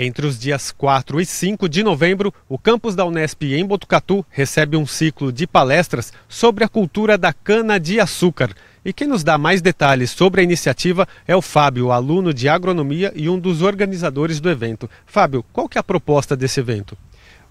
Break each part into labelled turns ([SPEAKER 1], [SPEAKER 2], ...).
[SPEAKER 1] Entre os dias 4 e 5 de novembro, o campus da Unesp em Botucatu recebe um ciclo de palestras sobre a cultura da cana-de-açúcar. E quem nos dá mais detalhes sobre a iniciativa é o Fábio, aluno de agronomia e um dos organizadores do evento.
[SPEAKER 2] Fábio, qual que é a proposta desse evento?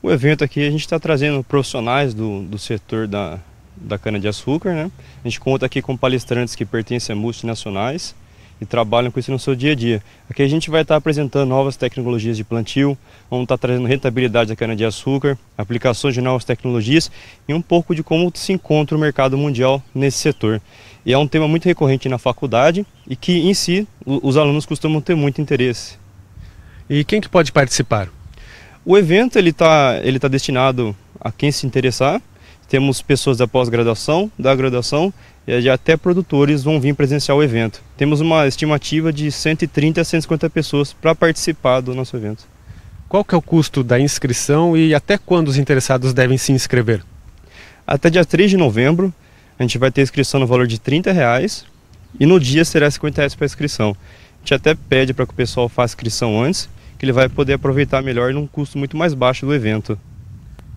[SPEAKER 2] O evento aqui a gente está trazendo profissionais do, do setor da, da cana-de-açúcar. Né? A gente conta aqui com palestrantes que pertencem a multinacionais e trabalham com isso no seu dia a dia. Aqui a gente vai estar apresentando novas tecnologias de plantio, vamos estar trazendo rentabilidade da cana-de-açúcar, aplicações de novas tecnologias e um pouco de como se encontra o mercado mundial nesse setor. E é um tema muito recorrente na faculdade e que, em si, os alunos costumam ter muito interesse. E quem que pode participar? O evento ele está ele tá destinado a quem se interessar, temos pessoas da pós-graduação, da graduação e até produtores vão vir presenciar o evento. Temos uma estimativa de 130 a 150 pessoas para participar do nosso evento. Qual que é o custo da inscrição e até quando os interessados devem se inscrever? Até dia 3 de novembro, a gente vai ter inscrição no valor de R$ 30 reais, e no dia será R$ 50 reais para inscrição. A gente até pede para que o pessoal faça inscrição antes, que ele vai poder aproveitar melhor num custo muito mais baixo do evento.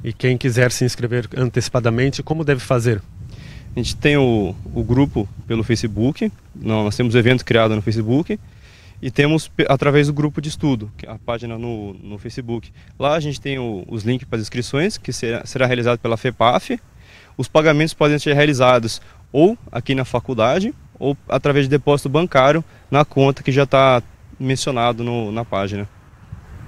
[SPEAKER 2] E quem quiser se inscrever antecipadamente, como deve fazer? A gente tem o, o grupo pelo Facebook, nós temos o evento criado no Facebook e temos através do grupo de estudo, é a página no, no Facebook. Lá a gente tem o, os links para as inscrições, que será, será realizado pela FEPAF. Os pagamentos podem ser realizados ou aqui na faculdade ou através de depósito bancário na conta que já está mencionado no, na página.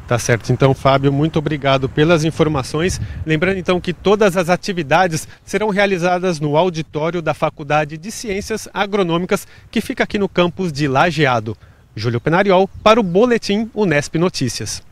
[SPEAKER 2] Tá certo. Então, Fábio, muito obrigado pelas informações. Lembrando então que todas as
[SPEAKER 1] atividades serão realizadas no auditório da Faculdade de Ciências Agronômicas, que fica aqui no campus de Lajeado. Júlio Penariol para o boletim Unesp Notícias.